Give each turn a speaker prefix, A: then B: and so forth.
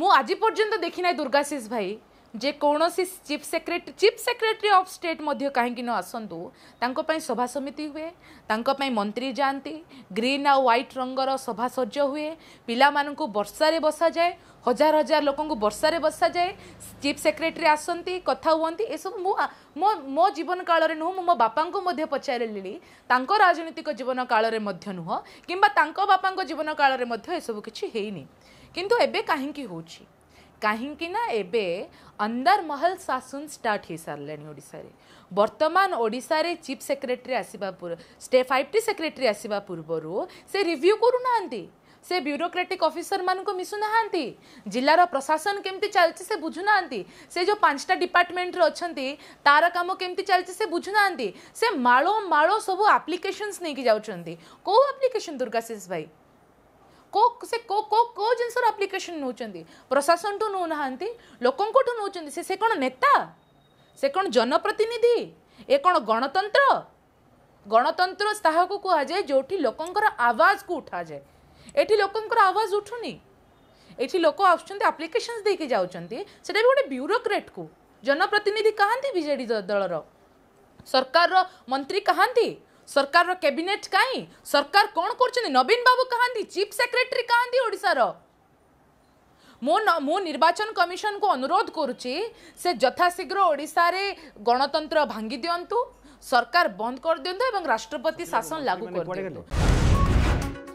A: ମୁଁ ଆଜି ପର୍ଯ୍ୟନ୍ତ ଦେଖି ନାହିଁ ଦୁର୍ଗାଶିଷ ଭାଇ ଯେକୌଣସି chief secretary chief secretary of state ମଧ୍ୟ କାହିଁକି ନ ଆସନ୍ତୁ ତାଙ୍କ ପାଇଁ ସଭା ସମିତି ହୁଏ ତାଙ୍କ ପାଇଁ ମନ୍ତ୍ରୀ ଯାଆନ୍ତି ଗ୍ରୀନ୍ ଆଉ ହ୍ୱାଇଟ୍ ରଙ୍ଗର ସଭା ସଜ୍ଜ ହୁଏ ପିଲାମାନଙ୍କୁ ବର୍ଷାରେ ବସାଯାଏ ହଜାର ହଜାର ଲୋକଙ୍କୁ ବର୍ଷାରେ ବସାଯାଏ ଚିଫ୍ ସେକ୍ରେଟାରୀ ଆସନ୍ତି କଥା ହୁଅନ୍ତି ଏସବୁ ମୁଁ ମୋ ମୋ ଜୀବନ କାଳରେ ନୁହଁ ମୁଁ ମୋ ବାପାଙ୍କୁ ମଧ୍ୟ ପଚାରିଲିଣି ତାଙ୍କ ରାଜନୈତିକ ଜୀବନ କାଳରେ ମଧ୍ୟ ନୁହଁ କିମ୍ବା ତାଙ୍କ ବାପାଙ୍କ ଜୀବନ କାଳରେ ମଧ୍ୟ ଏସବୁ କିଛି ହେଇନି କିନ୍ତୁ ଏବେ କାହିଁକି ହେଉଛି କାହିଁକିନା ଏବେ ଅନ୍ଦରମହଲ ଶାସନ ଷ୍ଟାର୍ଟ ହୋଇସାରିଲାଣି ଓଡ଼ିଶାରେ ବର୍ତ୍ତମାନ ଓଡ଼ିଶାରେ ଚିଫ୍ ସେକ୍ରେଟେରୀ ଆସିବା ଷ୍ଟେଟ୍ ଫାଇଭ୍ ଟି ସେକ୍ରେଟେରୀ ଆସିବା ପୂର୍ବରୁ ସେ ରିଭ୍ୟୁ କରୁନାହାନ୍ତି ସେ ବ୍ୟୁରୋକ୍ରାଟିକ୍ ଅଫିସରମାନଙ୍କୁ ମିଶୁନାହାନ୍ତି ଜିଲ୍ଲାର ପ୍ରଶାସନ କେମିତି ଚାଲିଛି ସେ ବୁଝୁନାହାନ୍ତି ସେ ଯେଉଁ ପାଞ୍ଚଟା ଡିପାର୍ଟମେଣ୍ଟରେ ଅଛନ୍ତି ତାର କାମ କେମିତି ଚାଲିଛି ସେ ବୁଝୁନାହାନ୍ତି ସେ ମାଳ ମାଳ ସବୁ ଆପ୍ଲିକେସନ୍ସ ନେଇକି ଯାଉଛନ୍ତି କେଉଁ ଆପ୍ଲିକେସନ୍ ଦୁର୍ଗାଶିଷ ଭାଇ କେଉଁ ସେ କେଉଁ କେଉଁ କେଉଁ ଜିନିଷ କମ୍ୟୁନିକେସନ୍ ନେଉଛନ୍ତି ପ୍ରଶାସନଠୁ ନେଉନାହାନ୍ତି ଲୋକଙ୍କଠୁ ନେଉଛନ୍ତି ସେ ସେ କ'ଣ ନେତା ସେ କ'ଣ ଜନପ୍ରତିନିଧି ଏ କ'ଣ ଗଣତନ୍ତ୍ର ଗଣତନ୍ତ୍ର ତାହାକୁ କୁହାଯାଏ ଯେଉଁଠି ଲୋକଙ୍କର ଆୱାଜକୁ ଉଠାଯାଏ ଏଠି ଲୋକଙ୍କର ଆୱାଜ ଉଠୁନି ଏଠି ଲୋକ ଆସୁଛନ୍ତି ଆପ୍ଲିକେସନ୍ସ ଦେଇକି ଯାଉଛନ୍ତି ସେଇଟା ବି ଗୋଟେ ବ୍ୟୁରୋକ୍ରେଟ୍କୁ ଜନପ୍ରତିନିଧି କାହାନ୍ତି ବିଜେଡ଼ି ଦଳର ସରକାରର ମନ୍ତ୍ରୀ କାହାନ୍ତି ସରକାରର କ୍ୟାବିନେଟ୍ କାହିଁ ସରକାର କ'ଣ କରୁଛନ୍ତି ନବୀନ ବାବୁ କାହାନ୍ତି ଚିଫ୍ ସେକ୍ରେଟାରୀ କାହାନ୍ତି ଓଡ଼ିଶାର ମୁଁ ମୁଁ ନିର୍ବାଚନ କମିଶନକୁ ଅନୁରୋଧ କରୁଛି ସେ ଯଥାଶୀଘ୍ର ଓଡ଼ିଶାରେ ଗଣତନ୍ତ୍ର ଭାଙ୍ଗି ଦିଅନ୍ତୁ ସରକାର ବନ୍ଦ କରିଦିଅନ୍ତୁ ଏବଂ ରାଷ୍ଟ୍ରପତି ଶାସନ ଲାଗୁ କରିଦିଅନ୍ତୁ